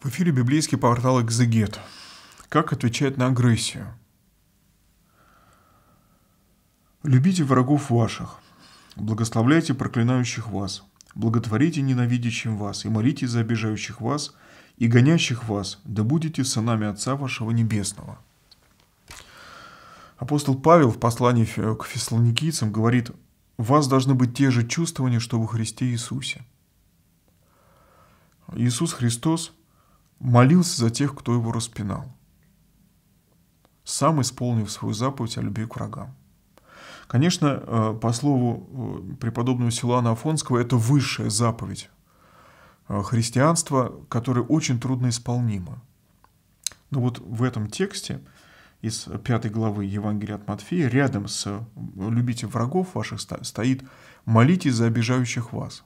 В эфире библейский портал «Экзегет». Как отвечать на агрессию? «Любите врагов ваших, благословляйте проклинающих вас, благотворите ненавидящим вас и молите за обижающих вас и гонящих вас, да будете сынами Отца вашего Небесного». Апостол Павел в послании к фессалоникийцам говорит, «У вас должны быть те же чувствования, что во Христе Иисусе». Иисус Христос – молился за тех, кто его распинал, сам исполнив свою заповедь о любви к врагам. Конечно, э, по слову э, преподобного Силана Афонского, это высшая заповедь э, христианства, которая очень трудно исполнима. Но вот в этом тексте из пятой главы Евангелия от Матфея рядом с «любите врагов ваших» стоит «молитесь за обижающих вас».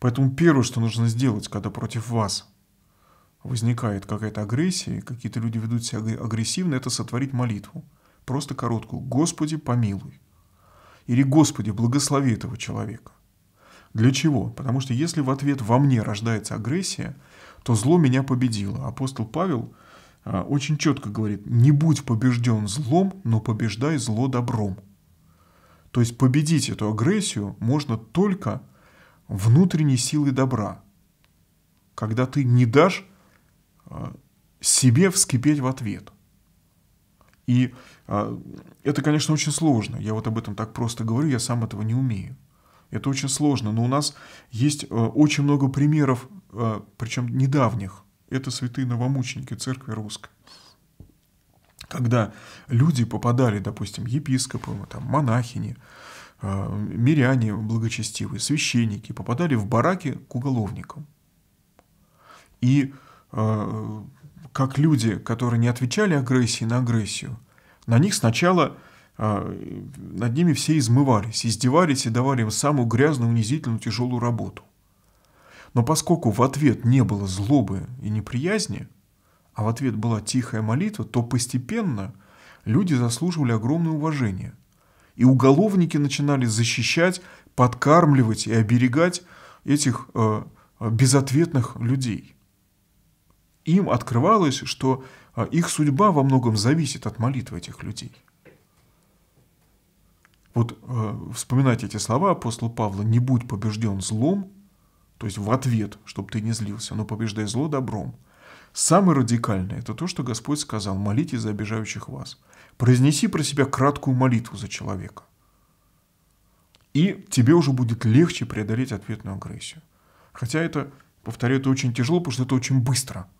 Поэтому первое, что нужно сделать, когда против вас – возникает какая-то агрессия, какие-то люди ведут себя агрессивно, это сотворить молитву. Просто короткую. Господи, помилуй. Или Господи, благослови этого человека. Для чего? Потому что если в ответ во мне рождается агрессия, то зло меня победило. Апостол Павел а, очень четко говорит, не будь побежден злом, но побеждай зло добром. То есть победить эту агрессию можно только внутренней силой добра. Когда ты не дашь Э, себе вскипеть в ответ. И э, это, конечно, очень сложно. Я вот об этом так просто говорю, я сам этого не умею. Это очень сложно, но у нас есть э, очень много примеров, причем недавних. Это святые новомученики церкви русской. Когда люди попадали, допустим, епископы, там, монахини, миряне благочестивые, священники, попадали в бараки к уголовникам. И Э, как люди, которые не отвечали агрессии на агрессию, на них сначала э, над ними все измывались, издевались и давали им самую грязную, унизительную, тяжелую работу. Но поскольку в ответ не было злобы и неприязни, а в ответ была тихая молитва, то постепенно люди заслуживали огромное уважение. И уголовники начинали защищать, подкармливать и оберегать этих э, безответных людей – им открывалось, что а, их судьба во многом зависит от молитвы этих людей. Вот а, вспоминать эти слова апостола Павла «не будь побежден злом», то есть в ответ, чтобы ты не злился, но побеждай зло добром. Самое радикальное – это то, что Господь сказал «молитесь за обижающих вас». Произнеси про себя краткую молитву за человека. И тебе уже будет легче преодолеть ответную агрессию. Хотя это, повторяю, это очень тяжело, потому что это очень быстро –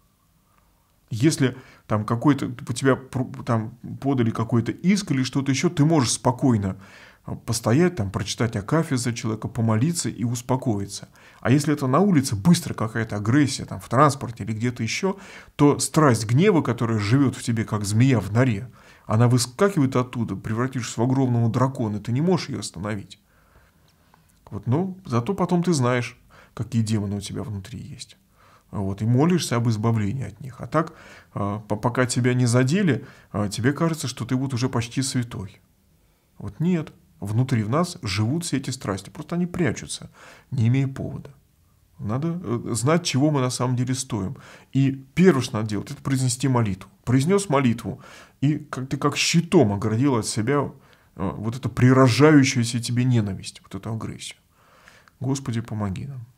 если там какой-то, у тебя там подали какой-то иск или что-то еще, ты можешь спокойно э, постоять, там, прочитать Акафи за человека, помолиться и успокоиться. А если это на улице, быстро какая-то агрессия, там, в транспорте или где-то еще, то страсть гнева, которая живет в тебе, как змея в норе, она выскакивает оттуда, превратившись в огромного дракона, и ты не можешь ее остановить. Вот, но ну, зато потом ты знаешь, какие демоны у тебя внутри есть вот, и молишься об избавлении от них. А так, а, пока тебя не задели, а, тебе кажется, что ты вот уже почти святой. Вот нет, внутри в нас живут все эти страсти, просто они прячутся, не имея повода. Надо э, знать, чего мы на самом деле стоим. И первое, что надо делать, это произнести молитву. Произнес молитву, и как ты как щитом оградил от себя а, вот это прирожающаяся тебе ненависть, вот эту агрессию. Господи, помоги нам.